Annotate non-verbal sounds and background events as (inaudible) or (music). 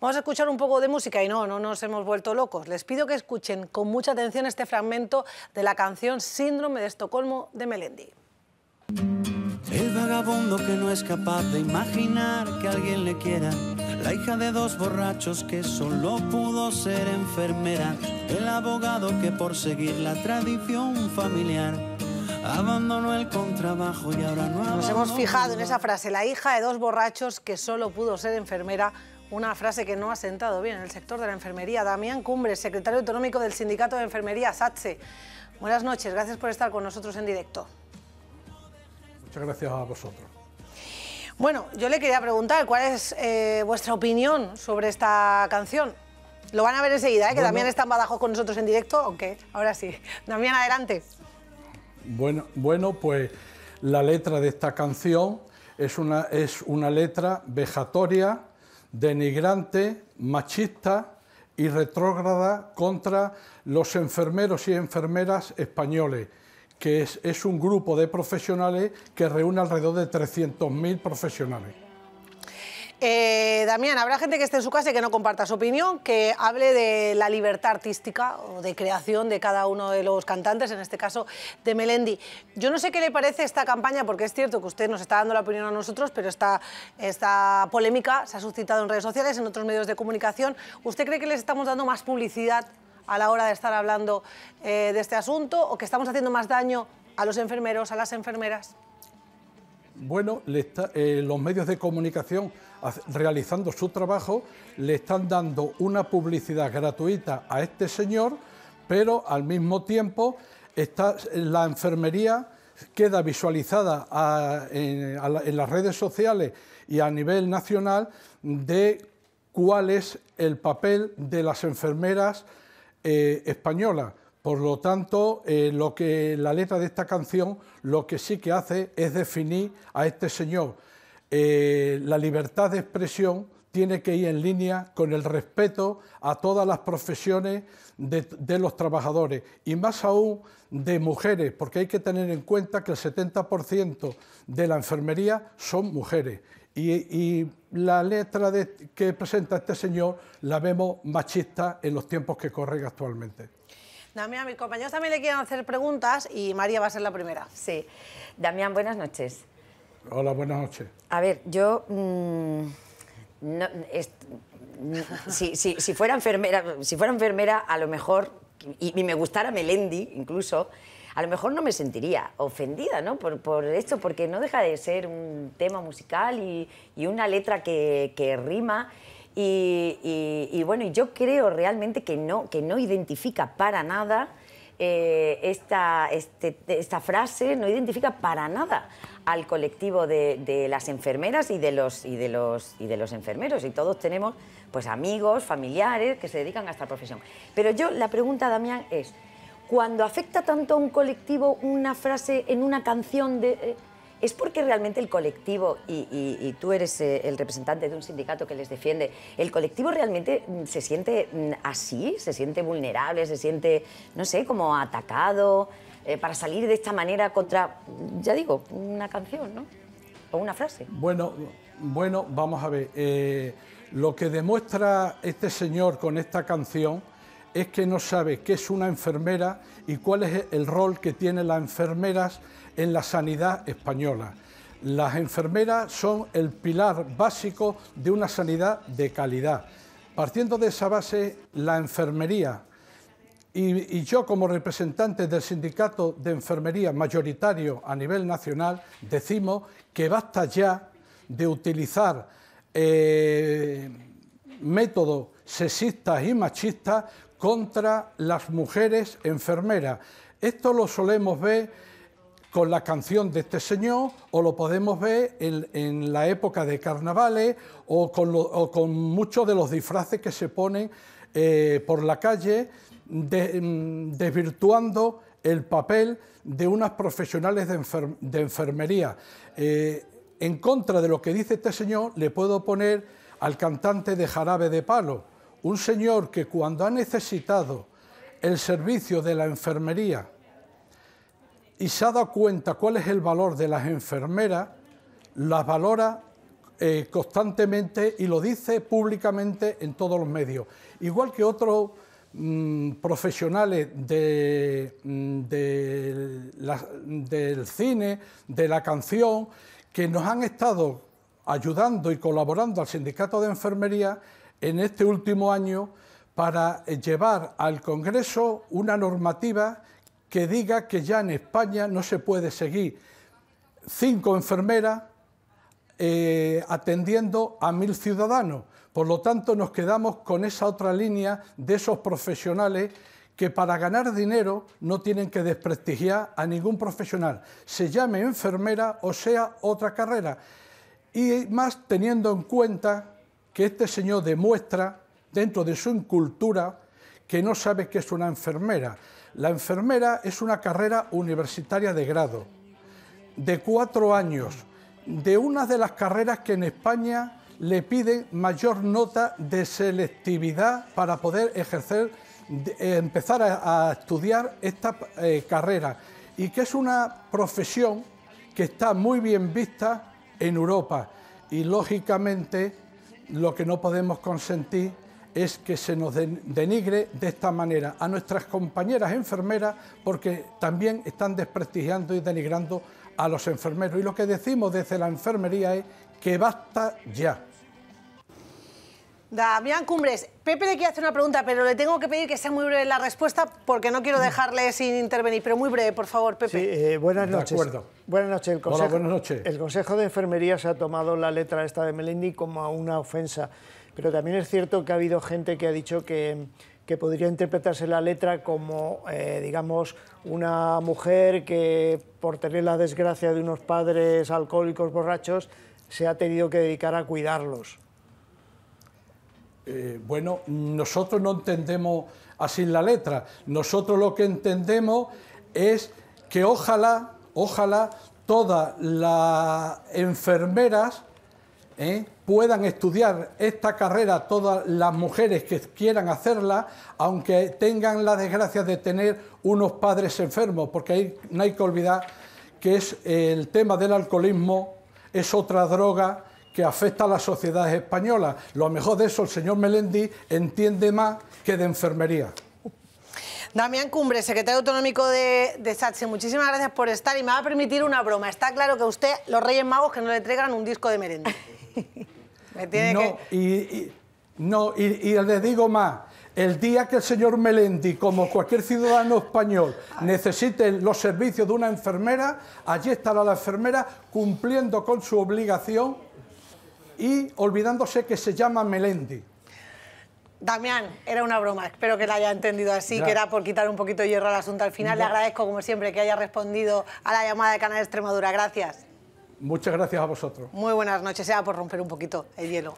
Vamos a escuchar un poco de música y no, no nos hemos vuelto locos. Les pido que escuchen con mucha atención este fragmento de la canción Síndrome de Estocolmo de Melendi. El vagabundo que no es capaz de imaginar que alguien le quiera. La hija de dos borrachos que solo pudo ser enfermera. El abogado que por seguir la tradición familiar abandonó el contrabajo y ahora no. Nos hemos fijado en esa frase, la hija de dos borrachos que solo pudo ser enfermera una frase que no ha sentado bien en el sector de la enfermería. Damián Cumbres, secretario autonómico del Sindicato de Enfermería, SATSE. Buenas noches, gracias por estar con nosotros en directo. Muchas gracias a vosotros. Bueno, yo le quería preguntar cuál es eh, vuestra opinión sobre esta canción. Lo van a ver enseguida, ¿eh? que también Damián está en con nosotros en directo, aunque ahora sí. (laughs) Damián, adelante. Bueno, bueno, pues la letra de esta canción es una, es una letra vejatoria, denigrante, machista y retrógrada contra los enfermeros y enfermeras españoles, que es, un grupo de profesionales que reúne alrededor de 300.000 profesionales. Eh, Damián, habrá gente que esté en su casa y que no comparta su opinión, que hable de la libertad artística o de creación de cada uno de los cantantes, en este caso de Melendi. Yo no sé qué le parece esta campaña, porque es cierto que usted nos está dando la opinión a nosotros, pero esta, esta polémica se ha suscitado en redes sociales, en otros medios de comunicación. ¿Usted cree que les estamos dando más publicidad a la hora de estar hablando eh, de este asunto o que estamos haciendo más daño a los enfermeros, a las enfermeras? Bueno, eh, los medios de comunicación realizando su trabajo, le están dando una publicidad gratuita a este señor, pero al mismo tiempo la enfermería queda visualizada en, las redes sociales y a nivel nacional de cuál es el papel de las enfermeras eh, españolas. Por lo tanto, eh, lo que la letra de esta canción lo que sí que hace es definir a este señor eh, la libertad de expresión tiene que ir en línea con el respeto a todas las profesiones de, los trabajadores y más aún de mujeres, porque hay que tener en cuenta que el 70% de la enfermería son mujeres. Y, la letra que presenta este señor la vemos machista en los tiempos que corren actualmente. Damián, mis compañeros también le quieren hacer preguntas y María va a ser la primera. Sí. Damián, buenas noches. Hola, buenas noches. A ver, yo... Mm, no, mm, si, fuera enfermera, si fuera enfermera, a lo mejor, y, me gustara Melendi incluso, a lo mejor no me sentiría ofendida ¿no? por, esto, porque no deja de ser un tema musical y, una letra que, rima. Y, y, y, bueno, yo creo realmente que no, que no identifica para nada eh, este, esta, frase no identifica para nada al colectivo de, las enfermeras y de los y de los y de los enfermeros y todos tenemos pues amigos, familiares que se dedican a esta profesión. Pero yo la pregunta Damián es cuando afecta tanto a un colectivo una frase en una canción de eh, ¿Es porque realmente el colectivo, y, tú eres eh, el representante de un sindicato que les defiende, el colectivo realmente mm, se siente mm, así? ¿Se siente vulnerable? ¿Se siente, no sé, como atacado? Eh, para salir de esta manera contra, mm, ya digo, una canción, ¿no? O una frase. Bueno, bueno, vamos a ver. Eh, lo que demuestra este señor con esta canción es que no sabe qué es una enfermera y cuál es el rol que tienen las enfermeras en la sanidad española. Las enfermeras son el pilar básico de una sanidad de calidad. Partiendo de esa base, la enfermería y, yo como representante del sindicato de enfermería mayoritario a nivel nacional decimos que basta ya de utilizar eh, métodos sexistas y machistas contra las mujeres enfermeras. Esto lo solemos ver con la canción de este señor o lo podemos ver en, la época de carnavales o con, muchos de los disfraces que se ponen eh, por la calle, mm, desvirtuando el papel de unas profesionales de, enfermería. Eh, en contra de lo que dice este señor, le puedo poner al cantante de Jarabe de Palo, un señor que cuando ha necesitado el servicio de la enfermería y se ha dado cuenta cuál es el valor de las enfermeras, las valora eh, constantemente y lo dice públicamente en todos los medios. Igual que otros mm, profesionales mm, del cine, de la canción, que nos han estado ayudando y colaborando al sindicato de enfermería en este último año para eh, llevar al Congreso una normativa que diga que ya en España no se puede seguir cinco enfermeras eh, atendiendo a mil ciudadanos. Por lo tanto, nos quedamos con esa otra línea de esos profesionales que para ganar dinero no tienen que desprestigiar a ningún profesional, se llame enfermera o sea otra carrera. Y más teniendo en cuenta que este señor demuestra dentro de su incultura que no sabe que es una enfermera. La enfermera es una carrera universitaria de grado, de cuatro años, de una de las carreras que en España le piden mayor nota de selectividad para poder ejercer, eh, empezar a, estudiar esta eh, carrera y que es una profesión que está muy bien vista en Europa y lógicamente lo que no podemos consentir es que se nos denigre de esta manera a nuestras compañeras enfermeras porque también están desprestigiando y denigrando a los enfermeros. Y lo que decimos desde la enfermería es que basta ya. Damián Cumbres, Pepe le quiere hacer una pregunta, pero le tengo que pedir que sea muy breve la respuesta porque no quiero dejarle sin intervenir, pero muy breve, por favor, Pepe. Eh, buenas noches. Buenas noches. El consejo, El Consejo de Enfermería se ha tomado la letra esta de Melendi como una ofensa, pero también es cierto que ha habido gente que ha dicho que, podría interpretarse la letra como, eh, digamos, una mujer que por tener la desgracia de unos padres alcohólicos borrachos se ha tenido que dedicar a cuidarlos. Eh, bueno, nosotros no entendemos así la letra. Nosotros lo que entendemos es que ojalá, ojalá todas las enfermeras ¿eh? puedan estudiar esta carrera, todas las mujeres que quieran hacerla, aunque tengan la desgracia de tener unos padres enfermos, porque ahí no hay que olvidar que es el tema del alcoholismo, es otra droga afecta a las sociedades españolas... Lo mejor de eso el señor Melendi entiende más que de enfermería. Damián Cumbre, secretario autonómico de, de muchísimas gracias por estar y me va a permitir una broma. Está claro que usted, los Reyes Magos, que no le entregan un disco de merenda. (laughs) no, y, no, y le digo más. El día que el señor Melendi, como cualquier ciudadano español, necesite los servicios de una enfermera, allí estará la enfermera cumpliendo con su obligación y olvidándose que se llama Melendi. Damián, era una broma, espero que la haya entendido así, que era por quitar un poquito de hierro al asunto al final. Le agradezco, como siempre, que haya respondido a la llamada de Canal Extremadura. Gracias. Muchas gracias a vosotros. Muy buenas noches, sea por romper un poquito el hielo.